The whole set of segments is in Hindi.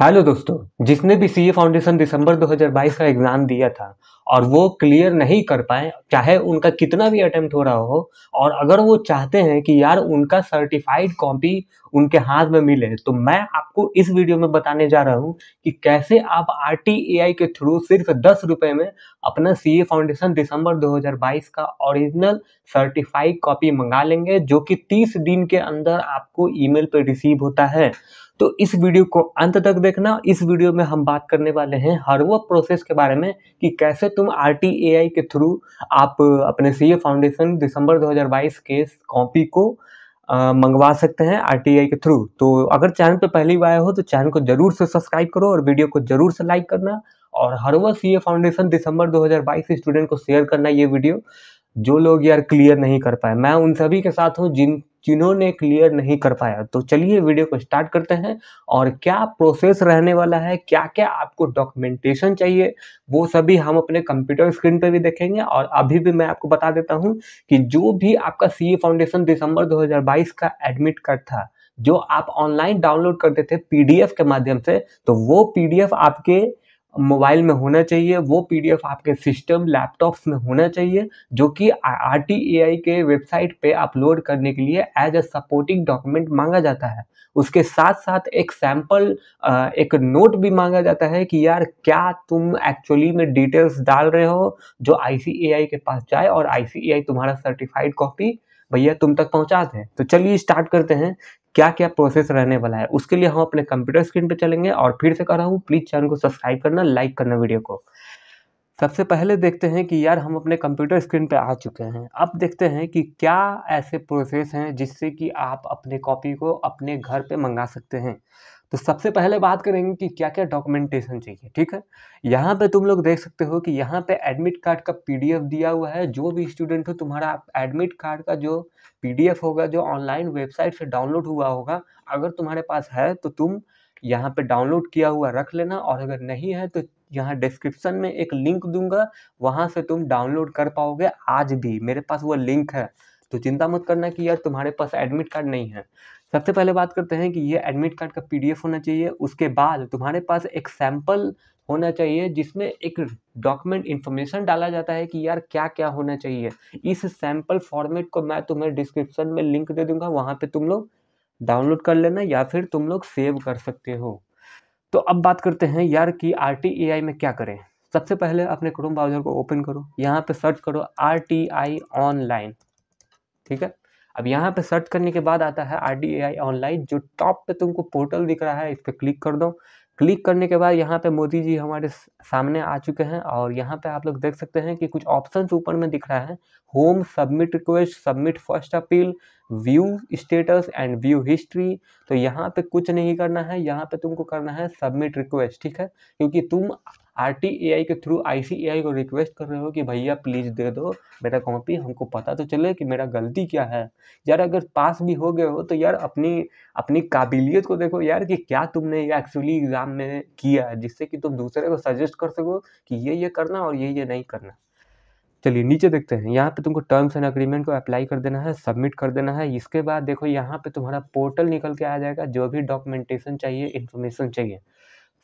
हेलो दोस्तों जिसने भी सीए फाउंडेशन दिसंबर 2022 का एग्ज़ाम दिया था और वो क्लियर नहीं कर पाए चाहे उनका कितना भी अटेम्प्ट हो रहा हो और अगर वो चाहते हैं कि यार उनका सर्टिफाइड कॉपी उनके हाथ में मिले तो मैं आपको इस वीडियो में बताने जा रहा हूँ कि कैसे आप आर के थ्रू सिर्फ दस रुपये में अपना सी फाउंडेशन दिसंबर 2022 का ओरिजिनल सर्टिफाइड कॉपी मंगा लेंगे जो कि तीस दिन के अंदर आपको ईमेल पर रिसीव होता है तो इस वीडियो को अंत तक देखना इस वीडियो में हम बात करने वाले हैं हर वो प्रोसेस के बारे में कि कैसे तुम आर के थ्रू आप अपने सी फाउंडेशन दिसंबर 2022 के कॉपी को मंगवा सकते हैं आर के थ्रू तो अगर चैनल पर पहली बार हो तो चैनल को जरूर से सब्सक्राइब करो और वीडियो को जरूर से लाइक करना और हर वो सी फाउंडेशन दिसंबर 2022 स्टूडेंट को शेयर करना ये वीडियो जो लोग यार क्लियर नहीं कर पाए मैं उन सभी के साथ हूँ जिन जिन्होंने क्लियर नहीं कर पाया तो चलिए वीडियो को स्टार्ट करते हैं और क्या प्रोसेस रहने वाला है क्या क्या आपको डॉक्यूमेंटेशन चाहिए वो सभी हम अपने कंप्यूटर स्क्रीन पर भी देखेंगे और अभी भी मैं आपको बता देता हूँ कि जो भी आपका सी फाउंडेशन दिसंबर 2022 का एडमिट कार्ड था जो आप ऑनलाइन डाउनलोड करते थे पीडीएफ के माध्यम से तो वो पीडीएफ आपके मोबाइल में होना चाहिए वो पीडीएफ आपके सिस्टम लैपटॉप्स में होना चाहिए जो कि आर के वेबसाइट पे अपलोड करने के लिए एज अ सपोर्टिंग डॉक्यूमेंट मांगा जाता है उसके साथ साथ एक सैम्पल एक नोट भी मांगा जाता है कि यार क्या तुम एक्चुअली में डिटेल्स डाल रहे हो जो आई के पास जाए और आई तुम्हारा सर्टिफाइड कॉपी भैया तुम तक पहुंचा दें तो चलिए स्टार्ट करते हैं क्या क्या प्रोसेस रहने वाला है उसके लिए हम अपने कंप्यूटर स्क्रीन पर चलेंगे और फिर से कह रहा हूँ प्लीज़ चैनल को सब्सक्राइब करना लाइक करना वीडियो को सबसे पहले देखते हैं कि यार हम अपने कंप्यूटर स्क्रीन पे आ चुके हैं अब देखते हैं कि क्या ऐसे प्रोसेस हैं जिससे कि आप अपने कॉपी को अपने घर पे मंगा सकते हैं तो सबसे पहले बात करेंगे कि क्या क्या डॉक्यूमेंटेशन चाहिए ठीक है यहाँ पे तुम लोग देख सकते हो कि यहाँ पे एडमिट कार्ड का पीडीएफ दिया हुआ है जो भी स्टूडेंट हो तुम्हारा एडमिट कार्ड का जो पीडीएफ होगा जो ऑनलाइन वेबसाइट से डाउनलोड हुआ होगा अगर तुम्हारे पास है तो तुम यहाँ पे डाउनलोड किया हुआ रख लेना और अगर नहीं है तो यहाँ डिस्क्रिप्शन में एक लिंक दूंगा वहाँ से तुम डाउनलोड कर पाओगे आज भी मेरे पास वो लिंक है तो चिंता मत करना कि यार तुम्हारे पास एडमिट कार्ड नहीं है सबसे पहले बात करते हैं कि ये एडमिट कार्ड का पी होना चाहिए उसके बाद तुम्हारे पास एक सैम्पल होना चाहिए जिसमें एक डॉक्यूमेंट इन्फॉर्मेशन डाला जाता है कि यार क्या क्या होना चाहिए इस सैम्पल फॉर्मेट को मैं तुम्हें डिस्क्रिप्शन में लिंक दे दूंगा वहाँ पे तुम लोग डाउनलोड कर लेना या फिर तुम लोग सेव कर सकते हो तो अब बात करते हैं यार कि आर टी आई में क्या करें सबसे पहले अपने क्रोम ब्राउजर को ओपन करो यहाँ पे सर्च करो आर टी आई ऑनलाइन ठीक है अब यहाँ पे सर्च करने के बाद आता है आर टी आई ऑनलाइन जो टॉप पे तुमको पोर्टल दिख रहा है इस पर क्लिक कर दो क्लिक करने के बाद यहाँ पे मोदी जी हमारे सामने आ चुके हैं और यहाँ पे आप लोग देख सकते हैं कि कुछ ऑप्शन ऊपर में दिख रहा है home submit request submit first appeal view status and view history तो यहाँ पे कुछ नहीं करना है यहाँ पे तुमको करना है सबमिट रिक्वेस्ट ठीक है क्योंकि तुम आर के थ्रू आई को रिक्वेस्ट कर रहे हो कि भैया प्लीज़ दे दो मेरा कॉपी हमको पता तो चले कि मेरा गलती क्या है यार अगर पास भी हो गए हो तो यार अपनी अपनी काबिलियत को देखो यार कि क्या तुमने ये एक्चुअली एग्ज़ाम में किया है जिससे कि तुम दूसरे को सजेस्ट कर सको कि ये ये करना और ये ये नहीं करना चलिए नीचे देखते हैं यहाँ पे तुमको टर्म्स एंड अग्रीमेंट को अप्लाई कर देना है सबमिट कर देना है इसके बाद देखो यहाँ पे तुम्हारा पोर्टल निकल के आ जाएगा जो भी डॉक्यूमेंटेशन चाहिए इन्फॉर्मेशन चाहिए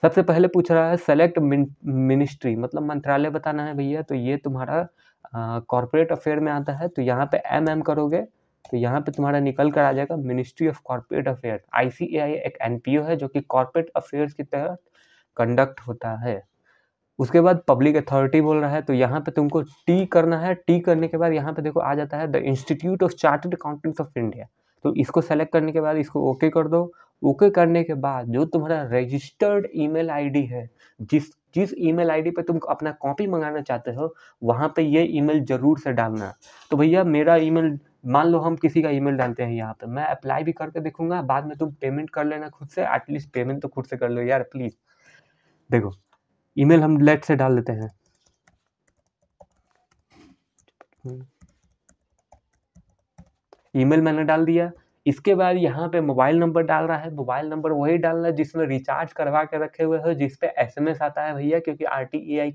सबसे पहले पूछ रहा है सेलेक्ट मिनिस्ट्री मतलब मंत्रालय बताना है भैया तो ये तुम्हारा कॉरपोरेट अफेयर में आता है तो यहाँ पे एम एम करोगे तो यहाँ पे तुम्हारा निकल कर आ जाएगा मिनिस्ट्री ऑफ कॉरपोरेट अफेयर आई एक एन है जो कि कॉरपोरेट अफेयर की तहत कंडक्ट होता है उसके बाद पब्लिक अथॉरिटी बोल रहा है तो यहाँ पे तुमको टी करना है टी करने के बाद यहाँ पे देखो आ जाता है the institute of chartered accountants of India तो इसको सेलेक्ट करने के बाद इसको ओके okay कर दो ओके करने के बाद जो तुम्हारा रजिस्टर्ड ईमेल आईडी है जिस जिस ईमेल आईडी पे तुम अपना कॉपी मंगाना चाहते हो वहाँ पे ये ईमेल ज़रूर से डालना तो भैया मेरा ईमेल मान लो हम किसी का ईमेल डालते हैं यहाँ पे मैं अप्लाई भी करके देखूंगा बाद में तुम पेमेंट कर लेना खुद से एटलीस्ट पेमेंट तो खुद से कर लो यार प्लीज़ देखो ईमेल हम लेट से डाल देते हैं ईमेल मैंने डाल दिया इसके बाद यहाँ पे मोबाइल नंबर डाल रहा है मोबाइल नंबर वही डाल रहा है जिसमें रिचार्ज करवा के रखे हुए हो जिसपे एस एसएमएस आता है भैया क्योंकि आर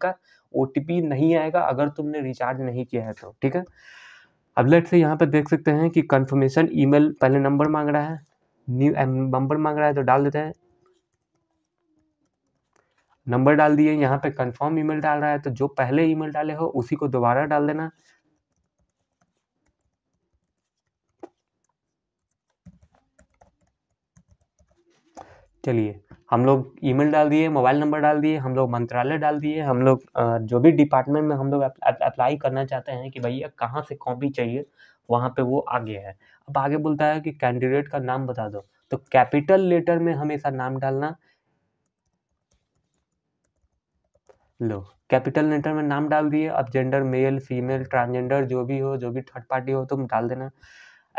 का ओ नहीं आएगा अगर तुमने रिचार्ज नहीं किया है तो ठीक है अब लेट से यहाँ पर देख सकते हैं कि कन्फर्मेशन ई पहले नंबर मांग रहा है न्यू नंबर मांग रहा है तो डाल देते हैं नंबर डाल दिए यहाँ पे कंफर्म ईमेल डाल रहा है तो जो पहले ईमेल डाले हो उसी को दोबारा डाल देना चलिए हम लोग ईमेल डाल दिए मोबाइल नंबर डाल दिए हम लोग मंत्रालय डाल दिए हम लोग जो भी डिपार्टमेंट में हम लोग अप्लाई करना चाहते हैं कि भैया कहाँ से कॉपी चाहिए वहाँ पे वो आगे है अब आगे बोलता है कि कैंडिडेट का नाम बता दो तो कैपिटल लेटर में हमेशा नाम डालना लो कैपिटल लेटर में नाम डाल दिए अब जेंडर मेल फीमेल ट्रांसजेंडर जो भी हो जो भी थर्ड पार्टी हो तुम डाल देना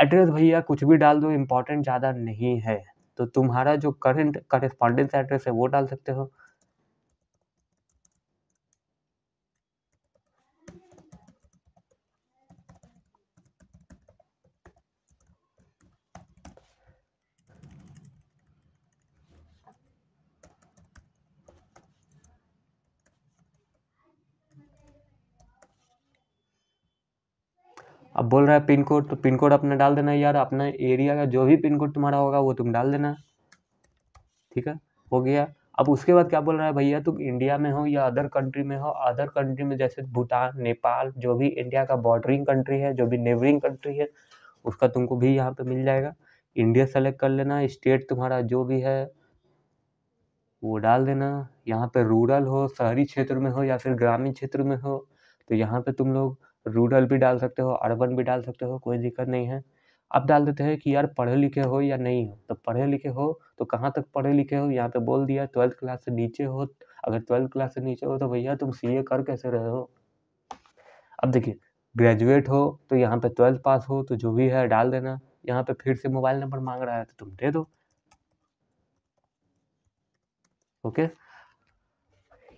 एड्रेस भैया कुछ भी डाल दो इम्पोर्टेंट ज़्यादा नहीं है तो तुम्हारा जो करंट करस्पॉन्डेंस एड्रेस है वो डाल सकते हो अब बोल रहा है पिन कोड तो पिन कोड अपना डाल देना यार अपना एरिया का जो भी पिन कोड तुम्हारा होगा वो तुम डाल देना ठीक है हो गया अब उसके बाद क्या बोल रहा है भैया तुम इंडिया में हो या अदर कंट्री में हो अदर कंट्री में जैसे भूटान नेपाल जो भी इंडिया का बॉर्डरिंग कंट्री है जो भी नेबरिंग कंट्री है उसका तुमको भी यहाँ पे मिल जाएगा इंडिया सेलेक्ट कर लेना स्टेट तुम्हारा जो भी है वो डाल देना यहाँ पे रूरल हो शहरी क्षेत्र में हो या फिर ग्रामीण क्षेत्र में हो तो यहाँ पे तुम लोग रूरल भी डाल सकते हो अर्बन भी डाल सकते हो कोई दिक्कत नहीं है अब डाल देते हैं कि यार पढ़े लिखे हो या नहीं हो तो पढ़े लिखे हो तो कहाँ तक पढ़े लिखे हो यहाँ पे बोल दिया ट्वेल्थ क्लास से नीचे हो अगर ट्वेल्थ क्लास से नीचे हो तो भैया तुम ए कर कैसे रहे हो अब देखिए ग्रेजुएट हो तो यहाँ पे ट्वेल्थ पास हो तो जो भी है डाल देना यहाँ पे फिर से मोबाइल नंबर मांग रहा है तो तुम दे दो ओके okay?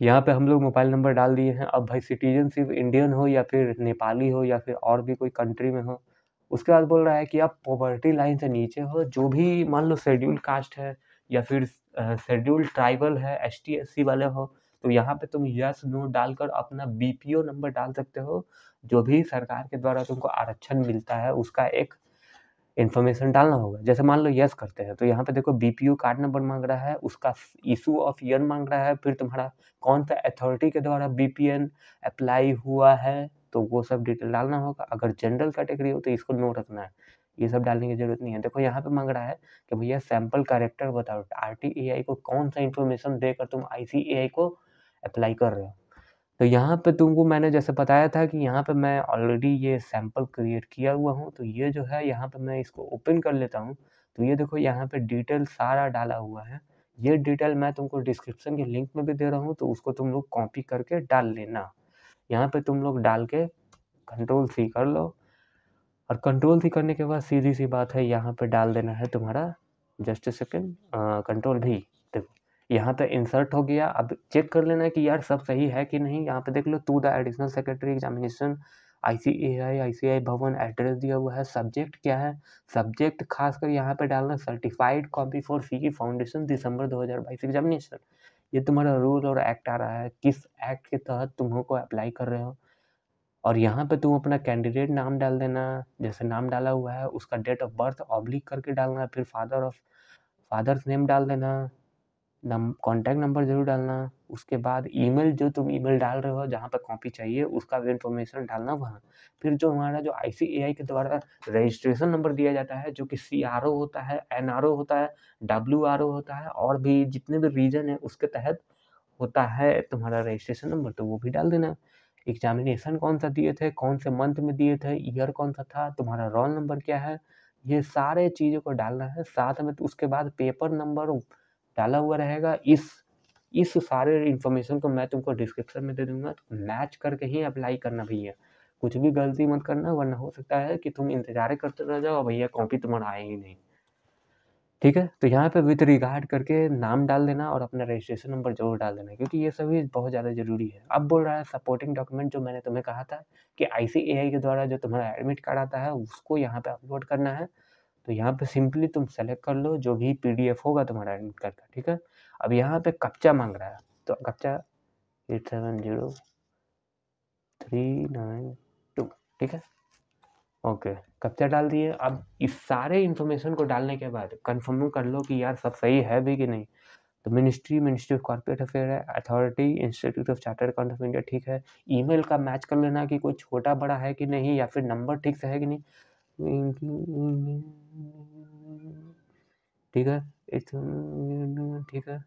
यहाँ पे हम लोग मोबाइल नंबर डाल दिए हैं अब भाई सिटीजन सिर्फ इंडियन हो या फिर नेपाली हो या फिर और भी कोई कंट्री में हो उसके बाद बोल रहा है कि आप पॉवर्टी लाइन से नीचे हो जो भी मान लो शेड्यूल कास्ट है या फिर शेड्यूल ट्राइबल है एस टी वाले हो तो यहाँ पे तुम यस नो डालकर अपना बी नंबर डाल सकते हो जो भी सरकार के द्वारा तुमको आरक्षण मिलता है उसका एक इन्फॉर्मेशन डालना होगा जैसे मान लो यस करते हैं तो यहाँ पे देखो बीपीयू कार्ड नंबर मांग रहा है उसका इशू ऑफ ईयर मांग रहा है फिर तुम्हारा कौन सा अथॉरिटी के द्वारा बीपीएन अप्लाई हुआ है तो वो सब डिटेल डालना होगा अगर जनरल कैटेगरी हो तो इसको नो रखना है ये सब डालने की जरूरत नहीं है देखो यहाँ पे मांग रहा है कि भैया सैम्पल कैरेक्टर बताओ आर को कौन सा इन्फॉर्मेशन देकर तुम आई को अप्लाई कर रहे हो तो यहाँ पे तुमको मैंने जैसे बताया था कि यहाँ पे मैं ऑलरेडी ये सैम्पल क्रिएट किया हुआ हूँ तो ये जो है यहाँ पे मैं इसको ओपन कर लेता हूँ तो ये देखो यहाँ पे डिटेल सारा डाला हुआ है ये डिटेल मैं तुमको डिस्क्रिप्शन के लिंक में भी दे रहा हूँ तो उसको तुम लोग कॉपी करके डाल लेना यहाँ पे तुम लोग डाल के कंट्रोल सी कर लो और कंट्रोल सी करने के बाद सीधी सी बात है यहाँ पे डाल देना है तुम्हारा जस्ट सेकेंड कंट्रोल भी यहाँ तो इंसर्ट हो गया अब चेक कर लेना कि यार सब सही है कि नहीं यहाँ पे देख लो to the additional secretary examination I C A I I C I Bhawan address दिया हुआ है सब्जेक्ट क्या है सब्जेक्ट खासकर यहाँ पे डालना सर्टिफाइड कॉपी फॉर सी की फाउंडेशन दिसंबर 2022 एग्जामिनेशन ये तुम्हारा रूल और एक्ट आ रहा है किस एक्ट के तहत तुम को अप्लाई कर रहे हो और यहाँ पे तुम अपना कैंडिडेट नाम डाल देना जैसे नाम डाला हुआ है उसका डेट ऑफ बर्थ ऑब्लिक करके डालना फिर फादर ऑफ फादर्स नेम डाल देना नम कॉन्टैक्ट नंबर ज़रूर डालना उसके बाद ईमेल जो तुम ईमेल डाल रहे हो जहाँ पर कॉपी चाहिए उसका भी इन्फॉर्मेशन डालना वहाँ फिर जो हमारा जो आई के द्वारा रजिस्ट्रेशन नंबर दिया जाता है जो कि सी होता है एन होता है डब्ल्यू होता है और भी जितने भी रीजन है उसके तहत होता है तुम्हारा रजिस्ट्रेशन नंबर तो वो भी डाल देना एग्जामिनेशन कौन सा दिए थे कौन से मंथ में दिए थे ईयर कौन सा था तुम्हारा रोल नंबर क्या है ये सारे चीज़ों को डालना है साथ में तो उसके बाद पेपर नंबर डाला हुआ रहेगा इस इस सारे इन्फॉर्मेशन को मैं तुमको डिस्क्रिप्शन में दे दूंगा तो मैच करके ही अप्लाई करना भैया कुछ भी गलती मत करना वरना हो सकता है कि तुम इंतजार करते रह जाओ भैया कॉपी तुम्हारा आए ही नहीं ठीक है तो यहाँ पे विथ रिगार्ड करके नाम डाल देना और अपना रजिस्ट्रेशन नंबर जरूर डाल देना क्योंकि ये सभी बहुत ज़्यादा ज़रूरी है अब बोल रहा है सपोर्टिंग डॉक्यूमेंट जो मैंने तुम्हें कहा था कि आई के द्वारा जो तुम्हारा एडमिट कार्ड आता है उसको यहाँ पे अपलोड करना है तो यहाँ पे सिंपली तुम सेलेक्ट कर लो जो भी पीडीएफ होगा तुम्हारा एडमिट कार्ड का ठीक है अब यहाँ पे कप्चा मांग रहा है तो captcha eight seven zero three nine two ठीक है ओके कप्चा डाल दिए अब इस सारे इंफॉर्मेशन को डालने के बाद कन्फर्म कर लो कि यार सब सही है भी कि नहीं तो ministry ministry of corporate affair है authority institute of chartered account of India ठीक है ईमेल का मैच कर लेना कि कोई छोटा बड़ा है कि नहीं या फिर नंबर ठीक से है कि नहीं ठीक है ठीक है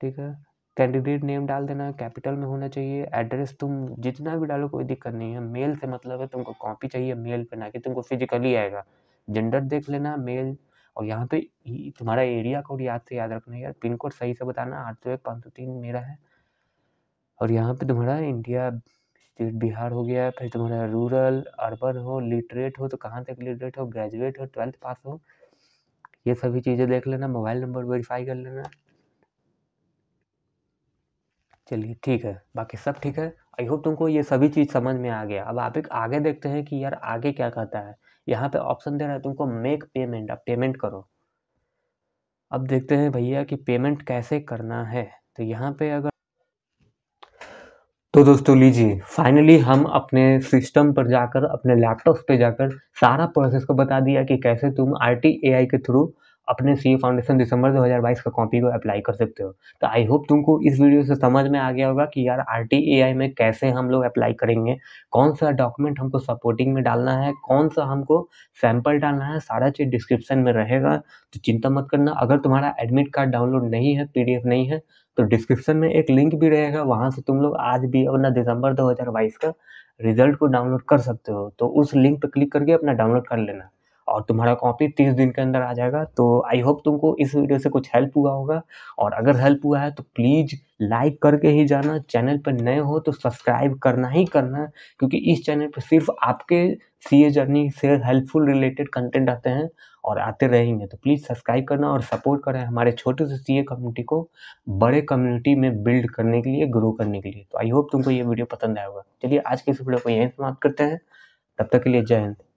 ठीक है कैंडिडेट नेम डाल देना कैपिटल में होना चाहिए एड्रेस तुम जितना भी डालो कोई दिक्कत नहीं है मेल से मतलब है तुमको कॉपी चाहिए मेल पे ना कि तुमको फिजिकली आएगा जेंडर देख लेना मेल और यहाँ पे तुम्हारा एरिया कोड याद से याद रखना यार पिन कोड सही से बताना आठ सौ एक पाँच सौ तीन मेरा है और यहाँ पे तुम्हारा इंडिया स्टेट बिहार हो गया फिर तुम्हारा तो रूरल अर्बन हो लिटरेट हो तो कहाँ तक लिटरेट हो ग्रेजुएट हो ट्वेल्थ पास हो ये सभी चीज़ें देख लेना मोबाइल नंबर वेरीफाई कर लेना चलिए ठीक है बाकी सब ठीक है आई होप तुमको ये सभी चीज़ समझ में आ गया अब आप एक आगे देखते हैं कि यार आगे क्या कहता है यहाँ पे ऑप्शन दे रहा है तुमको मेक पेमेंट अब पेमेंट करो अब देखते हैं भैया कि पेमेंट कैसे करना है तो यहाँ पे अगर तो दोस्तों लीजिए फाइनली हम अपने सिस्टम पर जाकर अपने लैपटॉप पे जाकर सारा प्रोसेस को बता दिया कि कैसे तुम आर के थ्रू अपने सी फाउंडेशन e दिसंबर 2022 का कॉपी को अप्लाई कर सकते हो तो आई होप तुमको इस वीडियो से समझ में आ गया होगा कि यार आर टी में कैसे हम लोग अप्लाई करेंगे कौन सा डॉक्यूमेंट हमको सपोर्टिंग में डालना है कौन सा हमको सैंपल डालना है सारा चीज़ डिस्क्रिप्शन में रहेगा तो चिंता मत करना अगर तुम्हारा एडमिट कार्ड डाउनलोड नहीं है पी नहीं है तो डिस्क्रिप्शन में एक लिंक भी रहेगा वहाँ से तुम लोग आज भी अपना दिसंबर 2022 का रिजल्ट को डाउनलोड कर सकते हो तो उस लिंक पर क्लिक करके अपना डाउनलोड कर लेना और तुम्हारा कॉपी तीस दिन के अंदर आ जाएगा तो आई होप तुमको इस वीडियो से कुछ हेल्प हुआ होगा और अगर हेल्प हुआ है तो प्लीज़ लाइक करके ही जाना चैनल पर नए हो तो सब्सक्राइब करना ही करना क्योंकि इस चैनल पर सिर्फ आपके सी ए जर्नी से हेल्पफुल रिलेटेड कंटेंट आते हैं और आते रहेंगे तो प्लीज़ सब्सक्राइब करना और सपोर्ट करें हमारे छोटे से सी ए कम्युनिटी को बड़े कम्युनिटी में बिल्ड करने के लिए ग्रो करने के लिए तो आई होप तुमको ये वीडियो पसंद आएगा चलिए आज के इस वीडियो को यहीं समाप्त करते हैं तब तक के लिए जय हिंद